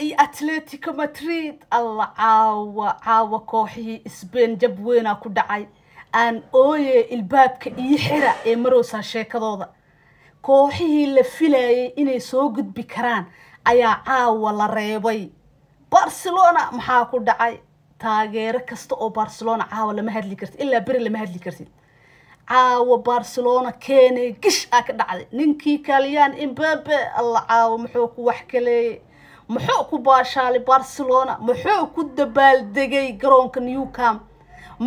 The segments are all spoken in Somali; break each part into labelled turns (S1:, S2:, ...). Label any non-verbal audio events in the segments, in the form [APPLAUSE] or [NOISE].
S1: iyo atletico madrid alla caawa caawa kooxihii sbain jab weynaa ku dhacay aan ooye ilbaabka iyo xira ee marowsaa sheekadooda kooxihii la filayay inay soo gudbi karaan ayaa caawa la reebay barcelona maxaa ku dhacay taageero kasta oo barcelona caawa lama hadli kartid ilaa beri lama hadli kartid caawa barcelona keenay gish aa ka dhacday ninkii kalyaan imbabe alla caawa muxuu ku wax kaleeyey muxuu ku baashaalay barcelona muxuu ku dabaaldegay garoonka newcam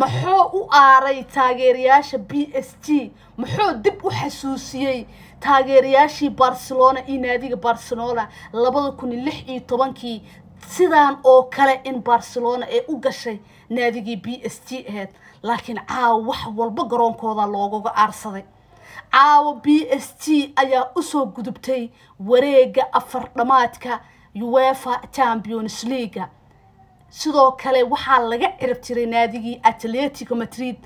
S1: muxuu u aaray taageerayaasha b s g muxuu dib u xasuusiyey taageerayaashii barcelona iyo naadiga barcelona labada kun lix iyo tobankii sidaan oo kale in barcelona ee u gashay naadigii b s g aheyd laakiin caawa wax walba garoonkooda loogaga aarsaday caawa b s g ayaa usoo gudubtay wareega afar dhamaadka uefa champions leaga sidoo kale waxaa laga cirab jiray naadigii atletico madrid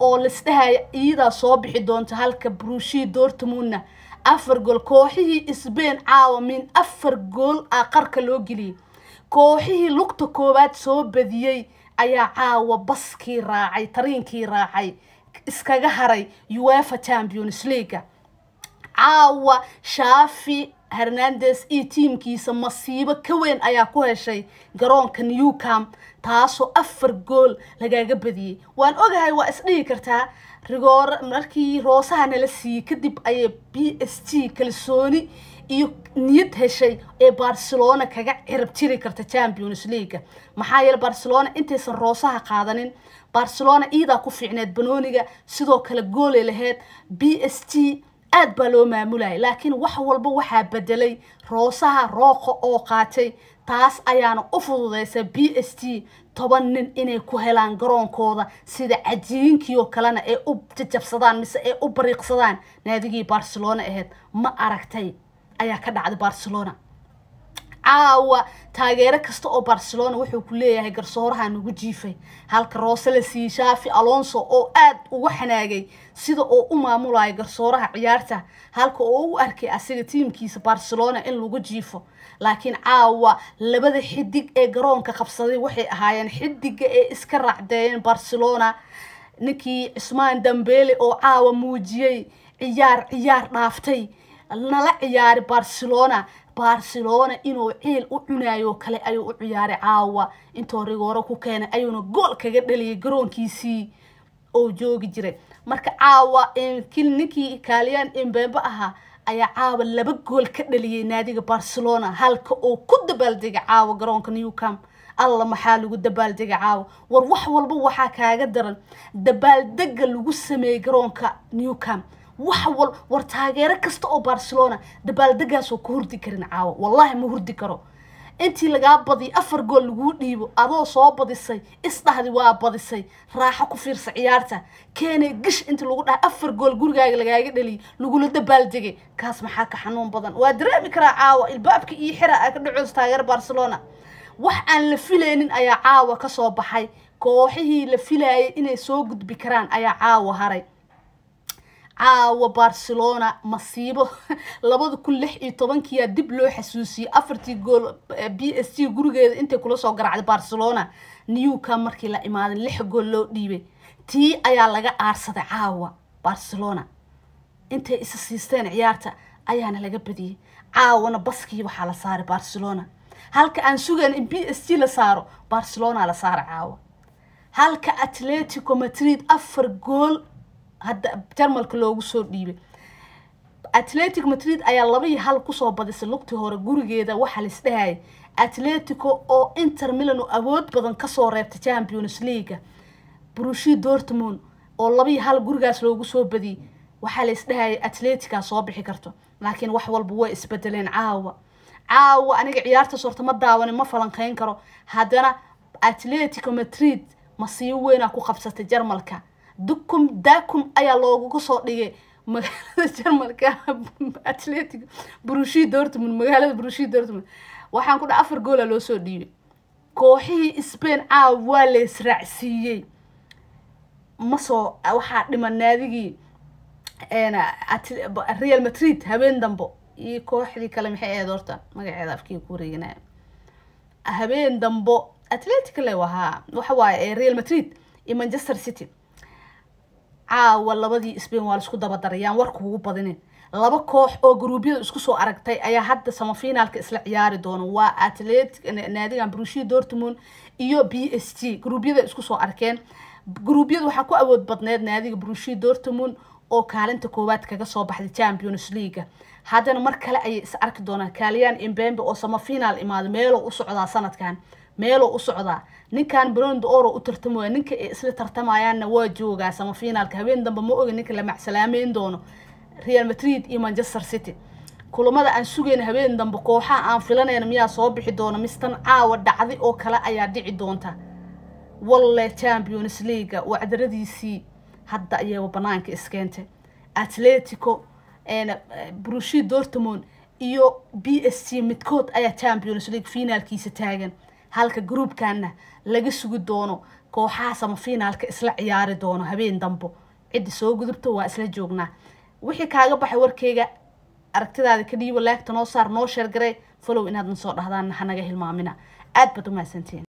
S1: oo lasdhahaya iidaa soo bixi doonta halka brushii dortmundna afar gool kooxihii sbain caawa min afar gool ah qarka loo geliyey kooxihii lugta koowaad soo badiyey ayaa caawa baskii raacay tariinkii raacay iskaga haray uefa champions leaga caawa shaafi hernandes iyo tiimkiisa masiibo ka weyn ayaa ku heshay garoonka newcam taasoo afar gool lagaaga badiyey waan ogahay waa isdhigi kartaa rigoor markii roosaha nala siiyey kadib ayay b s t kalsooni iyo niyad heshay ee barcelona kaga cirab tiri karta champions leaguea maxaa yeele barcelona intaysan roosaha qaadanin barcelona iidaa ku fiicneed banooniga sidoo kale goolay laheyd b s t aad baa loo maamulayay laakiin wax walba waxaa bedelay roosaha rooqa oo qaatay taas ayaana u fududaysa b s t toban nin inay ku helaan garoonkooda sida cajiinkii oo kalena ay u jajabsadaan mise ay u bariiqsadaan naadigii barcelona aheed ma aragtay ayaa ka dhacday barcelona caawa taageero kasta oo barcelona wuxuu ku leeyahay garsooraha nagu jiifay halka roselesi shaafi alonso oo aad ugu xanaagay sida oo u maamulaya garsooraha ciyaarta halka oo u arkay asiga tiimkiisa barcelona in lagu jiifo laakiin caawa labada xidig ee garoonka qabsaday waxay ahaayeen xidiga ee iska raacdeeyeen barcelona ninkii cismaan dambele oo caawa muujiyey ciyaar ciyaar dhaaftay nala ciyaari barcelona barcelona inuu ciil u cunaayo kale ayuu u ciyaaray caawa intoo rigooro ku keenay ayuuna gool kaga dhaliyay garoonkiisii oo joogi jiray marka caawa ninkii ikaaliyaan imbembe ahaa ayaa caawa laba gool ka dhaliyay naadiga barcelona halka oo ku dabaaldegay caawa garoonka newcam alla maxaa lagu dabaaldegay caawa war wax walba waxaa kaaga daran dabaaldega lagu sameeyey garoonka newcam wax wal war taageero kasta oo barcelona dabaaldegaasoo ka hurdi karin caawa wallaahi ma hurdi karo intii lagaa badiyo afar gool laguu dhiibo adoo soo badisay isdhahdi waa badisay raaxo ku fiirsa ciyaarta keenay gish inti lagu dhahay afar gool gurigaaga lagaaga dhaliyay lagula dabaaldegay kaas maxaa ka xanuun badan waa dareemi karaa caawa ilbaabka iyo xira a ka dhacoos taageer barcelona wax aan la filaynin ayaa caawa kasoo baxay kooxihii la filaayay inay soo gudbi karaan ayaa caawa haray caawa barcelona masiibo [LAUGHS] labada kun lix iyo tobankiyaa dib loo xasuusiyey afartii gool eh, b s t gurigeeda intay kula soo garacday barcelona newka markii la imaadan lix gool loo dhiibay tii ayaa laga aarsaday caawa barcelona intay isa siisteen ciyaarta ayaana laga badiyey caawana baskii waxaa la saaray barcelona halka aan sugeen in b s t la saaro barcelona la saaray caawa halka atletico madrid afar gool hadda jarmalka loogu soo dhiibay atletic madrid ayaa laba hal kusoo badisay lugtii hore gurigeeda waxaa laisdhahayay atletico oo inter milan oo awood badan kasoo reebtay champions leaga brushi dortmund oo laba iyo hal gurigaas loogu soo badiyey waxaa laisdhahayay atletica soo bixi karto laakiin wax walba way isbedeleen caawa caawa aniga ciyaarta sorta ma daawanin ma falanqeyn karo haddana atletico madrid masiibo weynaa ku qabsatay jarmalka dukum dakum ayaa looguga soo dhigay magaalada [LAUGHS] jarmalka atletic brushi dortmund magaalada brushi dortmund waxaan ku dhaha afar goola loo soo dhiibay kooxihii spain caa ah, waa la israacsiiyey masoo waxaa dhima naadigii real madrid habeen dambo iyo kooxdii kale maxay ahayd horta magaceeda afkii ku wareeganaya habeen dambo atletic le wahaa waxa waaye real madrid iyo manchester city caawa ah, labadii spain waa laisku dabadarayaan kugu badinin laba koox oo gruubyada isku soo aragtay ayaa hadda samafinaalka isla ciyaari doona waa atletic naadigan brushia dortmund iyo b s t gruubyada isku soo arkeen gruubyada waxaa ku awood badneed naadiga brushia dortmund oo kaalinta koowaad kaga soo baxday champions leaga haddana mar kale ayay is arki doonaan kaaliyaan imbembe oo samafiinaal imaaday meelow u socdaa sanadkan meeluu u socdaa ninkan brond oro u tartamaya ninka ay isla tartamayaana waa joogaa samafinaalka habeen dambe ma oga ninka la macsalaameyn doono real madrid iyo manchester city kulamada aan sugayna habeen dambe kooxaha aan filanayna miyaa soo bixi doona mistan caawa dhacdi oo kale ayaa dhici doonta walle champions leaga wacdaradiisii hadda ayaaba banaanka iskeentay atletico brushi dortmond iyo b s c midkood ayaa champions league finaalkiisa taagan halka gruubkana laga sugi doono kooxaha samafinaalka isla ciyaari doono habeen dambo ciddi soo gudubto waa isla joognaa wixii kaaga baxay warkeyga aragtidaada kadhiiba laagta noo saar noo sheergaray falow inaadna soo dhahdaanna hanaga hilmaamina aad baad u mahadsantiin